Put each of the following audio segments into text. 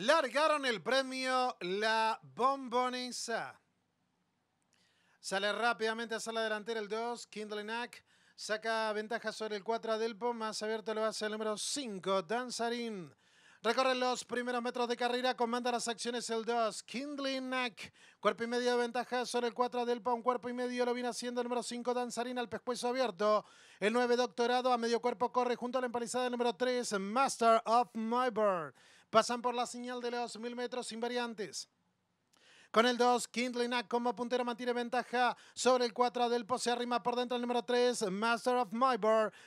Largaron el premio La Bombonesa. Sale rápidamente a sala delantera el 2, Kindle Knack. Saca ventaja sobre el 4, Adelpo. Más abierto lo hace el número 5, Danzarín. Recorre los primeros metros de carrera, comanda las acciones el 2, Kindlinak. Cuerpo y medio de ventaja sobre el 4 del un cuerpo y medio lo viene haciendo el número 5 Danzarina al pescuezo abierto. El 9 Doctorado a medio cuerpo corre junto a la empalizada del número 3, Master of My Bird. Pasan por la señal de los mil metros invariantes. Con el 2, Knack como puntero mantiene ventaja sobre el 4. del se arrima por dentro el número 3, Master of My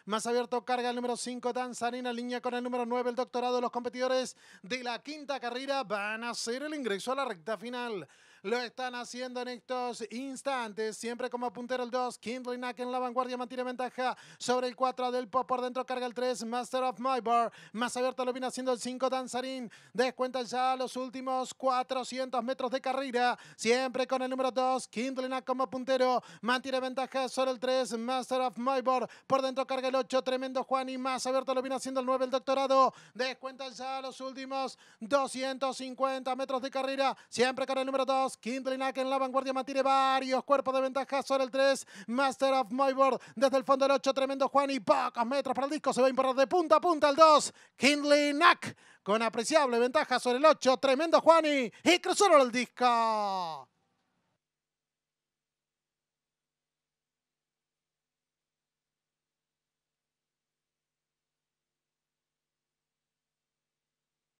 Más abierto carga el número 5, Danzarina. Línea con el número 9, el doctorado. Los competidores de la quinta carrera van a hacer el ingreso a la recta final lo están haciendo en estos instantes. Siempre como puntero el 2, Nack en la vanguardia mantiene ventaja sobre el 4 del Pop. Por dentro carga el 3, Master of My Bar. Más abierto lo viene haciendo el 5, Danzarín. Descuenta ya los últimos 400 metros de carrera. Siempre con el número 2, Nack como puntero. Mantiene ventaja sobre el 3, Master of My Bar. Por dentro carga el 8, tremendo Juan. Y más abierto lo viene haciendo el 9, el doctorado. Descuenta ya los últimos 250 metros de carrera. Siempre con el número 2. Kindly Knack en la vanguardia mantiene varios cuerpos de ventaja sobre el 3. Master of My desde el fondo del 8. Tremendo Juan y pocos metros para el disco. Se va a importar de punta a punta el 2. Kindley Knack con apreciable ventaja sobre el 8. Tremendo Juani y cruzaron el disco.